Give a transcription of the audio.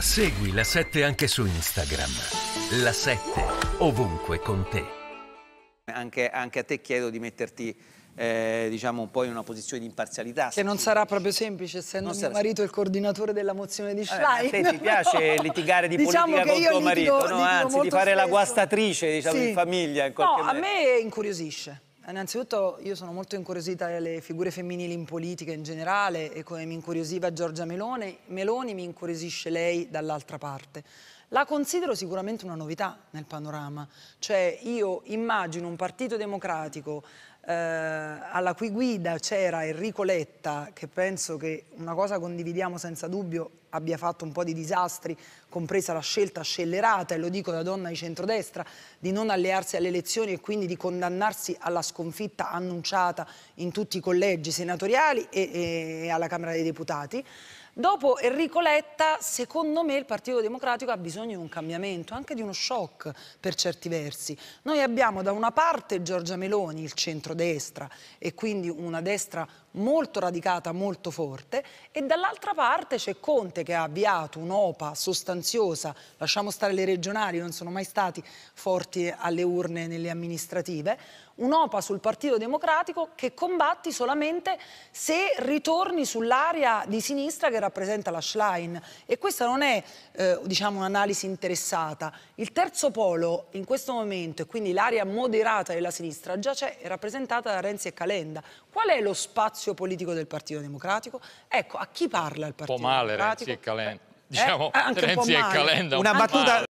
Segui la 7 anche su Instagram. La 7 ovunque con te. Anche, anche a te chiedo di metterti eh, diciamo un po' in una posizione di imparzialità. Che non sarà proprio semplice, essendo mio marito il coordinatore della mozione di Schlein. Eh, a te ti piace no. litigare di diciamo politica con tuo litigo, marito? No, anzi, di fare spesso. la guastatrice diciamo, sì. in famiglia. In no, a me incuriosisce. Innanzitutto io sono molto incuriosita dalle figure femminili in politica in generale e come mi incuriosiva Giorgia Melone, Meloni mi incuriosisce lei dall'altra parte la considero sicuramente una novità nel panorama. Cioè io immagino un partito democratico eh, alla cui guida c'era Enrico Letta, che penso che una cosa condividiamo senza dubbio abbia fatto un po' di disastri, compresa la scelta scellerata, e lo dico da donna di centrodestra, di non allearsi alle elezioni e quindi di condannarsi alla sconfitta annunciata in tutti i collegi senatoriali e, e alla Camera dei Deputati. Dopo Enrico Letta, secondo me il Partito Democratico ha bisogno di un cambiamento, anche di uno shock per certi versi. Noi abbiamo da una parte Giorgia Meloni, il centrodestra, e quindi una destra molto radicata, molto forte, e dall'altra parte c'è Conte che ha avviato un'OPA sostanziosa, lasciamo stare le regionali, non sono mai stati forti alle urne nelle amministrative, un'OPA sul Partito Democratico che combatti solamente se ritorni sull'area di sinistra che rappresenta la Schlein. E questa non è eh, diciamo, un'analisi interessata. Il terzo polo in questo momento, e quindi l'area moderata della sinistra, già c'è, è rappresentata da Renzi e Calenda. Qual è lo spazio politico del Partito Democratico? Ecco, a chi parla il Partito Democratico? Un po' male Renzi e Calenda. Eh, eh diciamo, Renzi e Calenda. Una battuta...